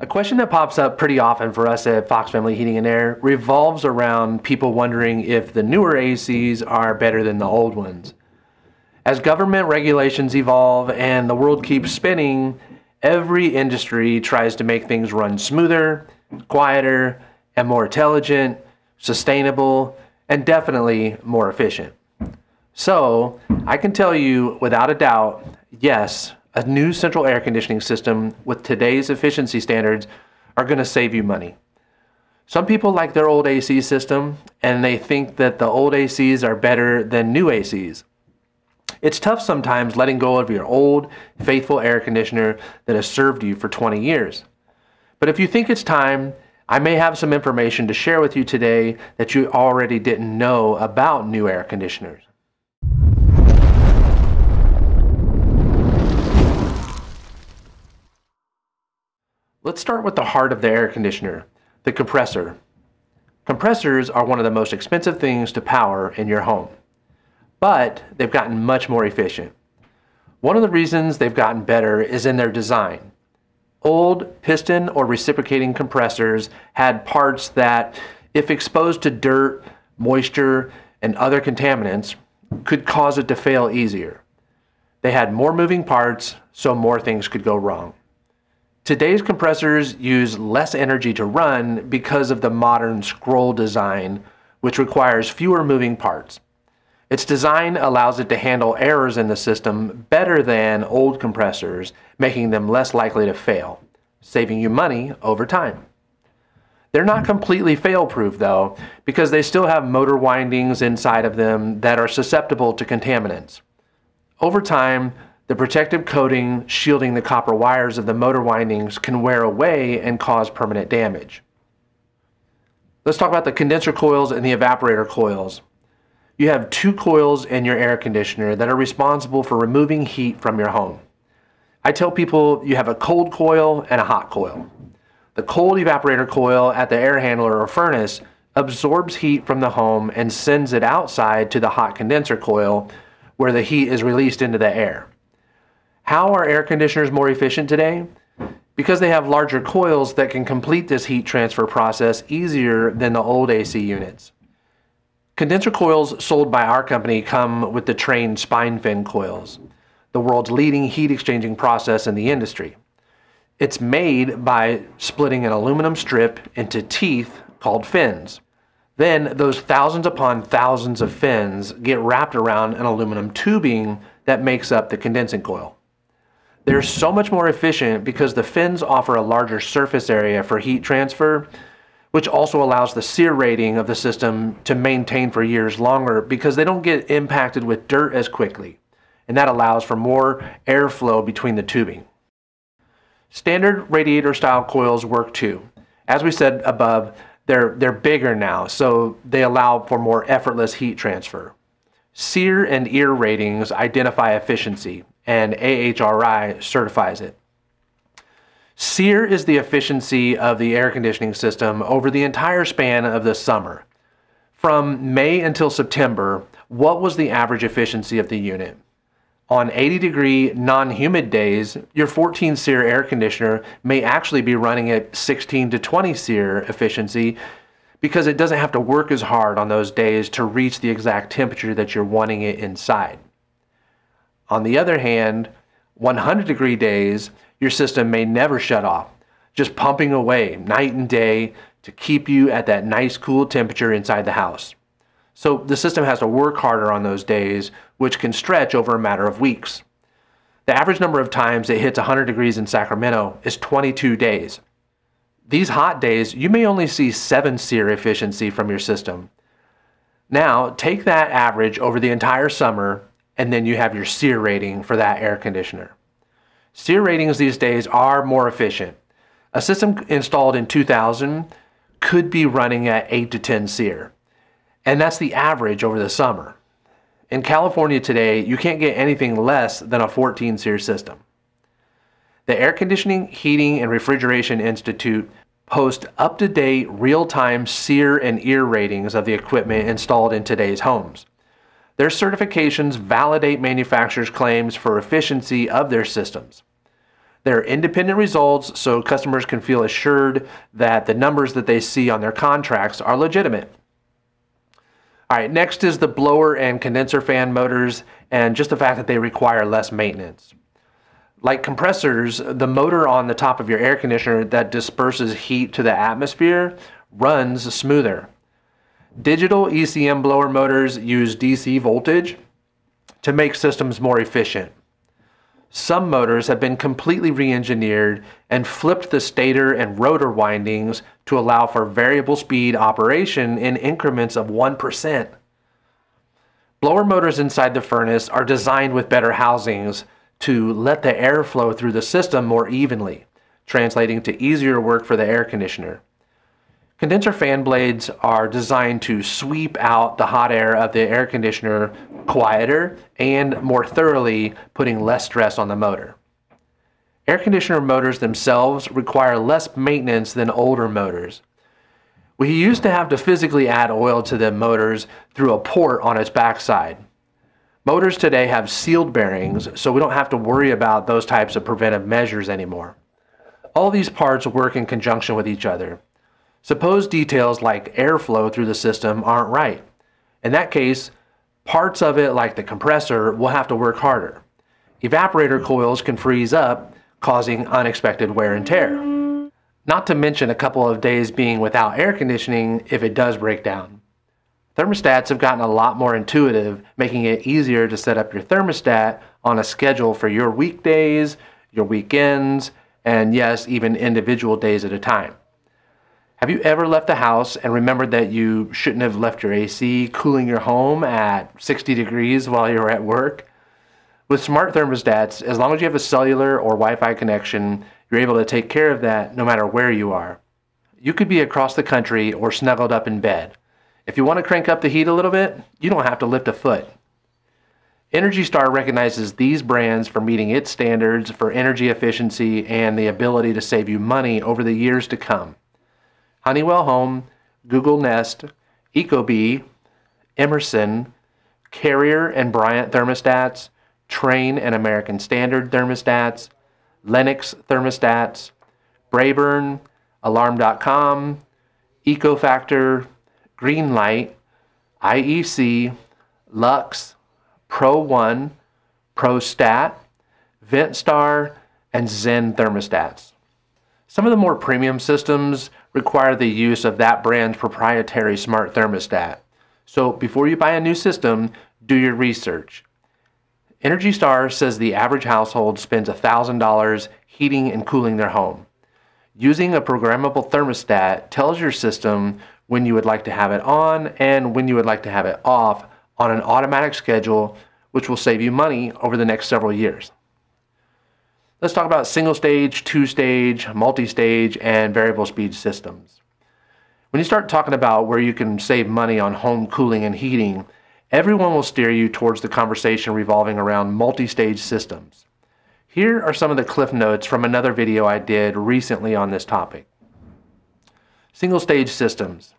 A question that pops up pretty often for us at Fox Family Heating and Air revolves around people wondering if the newer ACs are better than the old ones. As government regulations evolve and the world keeps spinning, every industry tries to make things run smoother, quieter, and more intelligent, sustainable, and definitely more efficient. So, I can tell you without a doubt yes, a new central air conditioning system with today's efficiency standards are going to save you money. Some people like their old AC system and they think that the old ACs are better than new ACs. It's tough sometimes letting go of your old, faithful air conditioner that has served you for 20 years. But if you think it's time, I may have some information to share with you today that you already didn't know about new air conditioners. Let's start with the heart of the air conditioner, the compressor. Compressors are one of the most expensive things to power in your home, but they've gotten much more efficient. One of the reasons they've gotten better is in their design. Old piston or reciprocating compressors had parts that, if exposed to dirt, moisture, and other contaminants, could cause it to fail easier. They had more moving parts, so more things could go wrong. Today's compressors use less energy to run because of the modern scroll design, which requires fewer moving parts. Its design allows it to handle errors in the system better than old compressors, making them less likely to fail, saving you money over time. They're not completely fail-proof though, because they still have motor windings inside of them that are susceptible to contaminants. Over time, the protective coating shielding the copper wires of the motor windings can wear away and cause permanent damage. Let's talk about the condenser coils and the evaporator coils. You have two coils in your air conditioner that are responsible for removing heat from your home. I tell people you have a cold coil and a hot coil. The cold evaporator coil at the air handler or furnace absorbs heat from the home and sends it outside to the hot condenser coil where the heat is released into the air. How are air conditioners more efficient today? Because they have larger coils that can complete this heat transfer process easier than the old AC units. Condenser coils sold by our company come with the trained spine fin coils, the world's leading heat exchanging process in the industry. It's made by splitting an aluminum strip into teeth called fins. Then those thousands upon thousands of fins get wrapped around an aluminum tubing that makes up the condensing coil. They're so much more efficient because the fins offer a larger surface area for heat transfer, which also allows the sear rating of the system to maintain for years longer because they don't get impacted with dirt as quickly. And that allows for more airflow between the tubing. Standard radiator style coils work too. As we said above, they're, they're bigger now, so they allow for more effortless heat transfer. SEER and EAR ratings identify efficiency, and AHRI certifies it. SEER is the efficiency of the air conditioning system over the entire span of the summer. From May until September, what was the average efficiency of the unit? On 80 degree non humid days, your 14 SEER air conditioner may actually be running at 16 to 20 SEER efficiency because it doesn't have to work as hard on those days to reach the exact temperature that you're wanting it inside. On the other hand, 100 degree days, your system may never shut off, just pumping away night and day to keep you at that nice cool temperature inside the house. So the system has to work harder on those days, which can stretch over a matter of weeks. The average number of times it hits 100 degrees in Sacramento is 22 days. These hot days, you may only see 7 SEER efficiency from your system. Now, take that average over the entire summer and then you have your SEER rating for that air conditioner. SEER ratings these days are more efficient. A system installed in 2000 could be running at 8 to 10 SEER, and that's the average over the summer. In California today, you can't get anything less than a 14 SEER system. The Air Conditioning, Heating, and Refrigeration Institute posts up to date, real time SEER and EAR ratings of the equipment installed in today's homes. Their certifications validate manufacturers' claims for efficiency of their systems. They're independent results so customers can feel assured that the numbers that they see on their contracts are legitimate. All right, next is the blower and condenser fan motors and just the fact that they require less maintenance. Like compressors, the motor on the top of your air conditioner that disperses heat to the atmosphere runs smoother. Digital ECM blower motors use DC voltage to make systems more efficient. Some motors have been completely re-engineered and flipped the stator and rotor windings to allow for variable speed operation in increments of 1%. Blower motors inside the furnace are designed with better housings to let the air flow through the system more evenly, translating to easier work for the air conditioner. Condenser fan blades are designed to sweep out the hot air of the air conditioner quieter and more thoroughly, putting less stress on the motor. Air conditioner motors themselves require less maintenance than older motors. We used to have to physically add oil to the motors through a port on its backside. Motors today have sealed bearings, so we don't have to worry about those types of preventive measures anymore. All these parts work in conjunction with each other. Suppose details like airflow through the system aren't right. In that case, parts of it like the compressor will have to work harder. Evaporator coils can freeze up, causing unexpected wear and tear. Not to mention a couple of days being without air conditioning if it does break down. Thermostats have gotten a lot more intuitive, making it easier to set up your thermostat on a schedule for your weekdays, your weekends, and yes, even individual days at a time. Have you ever left the house and remembered that you shouldn't have left your AC cooling your home at 60 degrees while you were at work? With smart thermostats, as long as you have a cellular or Wi Fi connection, you're able to take care of that no matter where you are. You could be across the country or snuggled up in bed. If you want to crank up the heat a little bit, you don't have to lift a foot. Energy Star recognizes these brands for meeting its standards for energy efficiency and the ability to save you money over the years to come. Honeywell Home, Google Nest, Ecobee, Emerson, Carrier and Bryant thermostats, Train and American Standard thermostats, Lennox thermostats, Braeburn, Alarm.com, EcoFactor, Greenlight, IEC, Lux, Pro One, ProStat, VentStar, and Zen thermostats. Some of the more premium systems require the use of that brand's proprietary smart thermostat. So before you buy a new system, do your research. Energy Star says the average household spends $1,000 heating and cooling their home. Using a programmable thermostat tells your system when you would like to have it on and when you would like to have it off on an automatic schedule, which will save you money over the next several years. Let's talk about single stage, two stage, multi stage, and variable speed systems. When you start talking about where you can save money on home cooling and heating, everyone will steer you towards the conversation revolving around multi stage systems. Here are some of the cliff notes from another video I did recently on this topic. Single stage systems.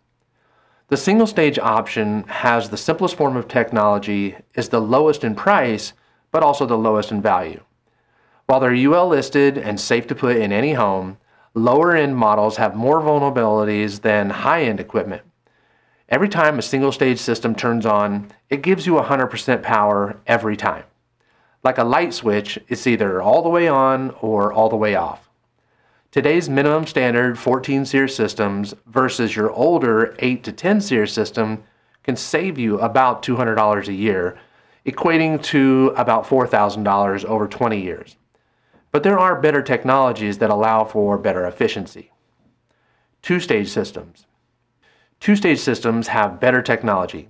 The single stage option has the simplest form of technology, is the lowest in price, but also the lowest in value. While they're UL listed and safe to put in any home, lower end models have more vulnerabilities than high end equipment. Every time a single stage system turns on, it gives you 100% power every time. Like a light switch, it's either all the way on or all the way off. Today's minimum standard 14 SEER systems versus your older 8 to 10 SEER system can save you about $200 a year, equating to about $4,000 over 20 years. But there are better technologies that allow for better efficiency. Two-stage systems. Two-stage systems have better technology.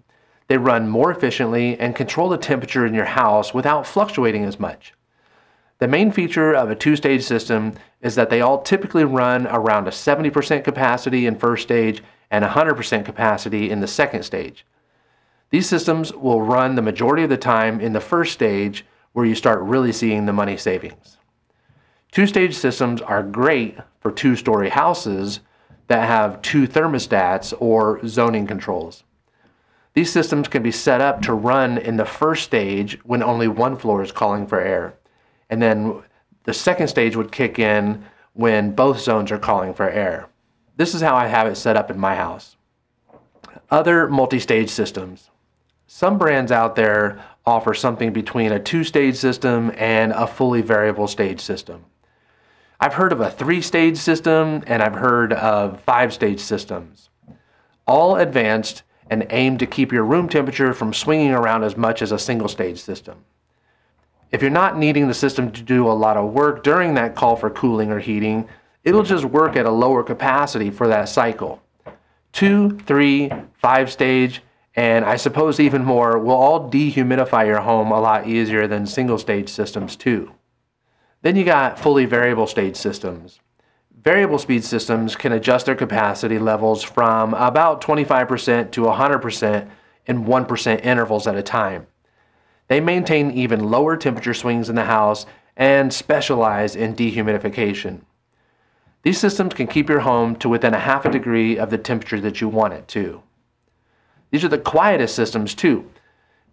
They run more efficiently and control the temperature in your house without fluctuating as much. The main feature of a two-stage system is that they all typically run around a 70% capacity in first stage and 100% capacity in the second stage. These systems will run the majority of the time in the first stage where you start really seeing the money savings. Two-stage systems are great for two-story houses that have two thermostats or zoning controls. These systems can be set up to run in the first stage when only one floor is calling for air. And then the second stage would kick in when both zones are calling for air. This is how I have it set up in my house. Other multi-stage systems. Some brands out there offer something between a two-stage system and a fully variable stage system. I've heard of a three-stage system and I've heard of five-stage systems. All advanced and aim to keep your room temperature from swinging around as much as a single-stage system. If you're not needing the system to do a lot of work during that call for cooling or heating, it'll just work at a lower capacity for that cycle. Two, three, five stage, and I suppose even more will all dehumidify your home a lot easier than single stage systems too. Then you got fully variable stage systems. Variable speed systems can adjust their capacity levels from about 25% to 100% in 1% intervals at a time. They maintain even lower temperature swings in the house and specialize in dehumidification. These systems can keep your home to within a half a degree of the temperature that you want it to. These are the quietest systems too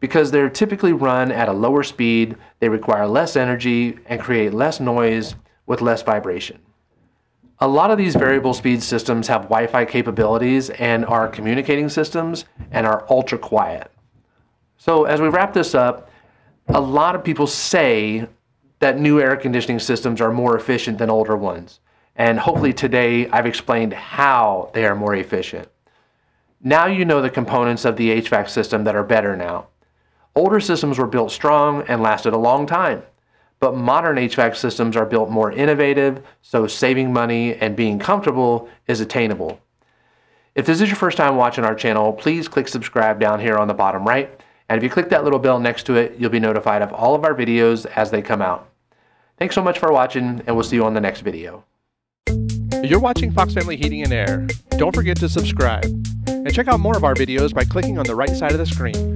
because they're typically run at a lower speed, they require less energy, and create less noise with less vibration. A lot of these variable speed systems have Wi Fi capabilities and are communicating systems and are ultra quiet. So, as we wrap this up, a lot of people say that new air conditioning systems are more efficient than older ones. And hopefully, today I've explained how they are more efficient. Now you know the components of the HVAC system that are better now. Older systems were built strong and lasted a long time, but modern HVAC systems are built more innovative, so saving money and being comfortable is attainable. If this is your first time watching our channel, please click subscribe down here on the bottom right. And if you click that little bell next to it, you'll be notified of all of our videos as they come out. Thanks so much for watching, and we'll see you on the next video. You're watching Fox Family Heating and Air. Don't forget to subscribe. And check out more of our videos by clicking on the right side of the screen.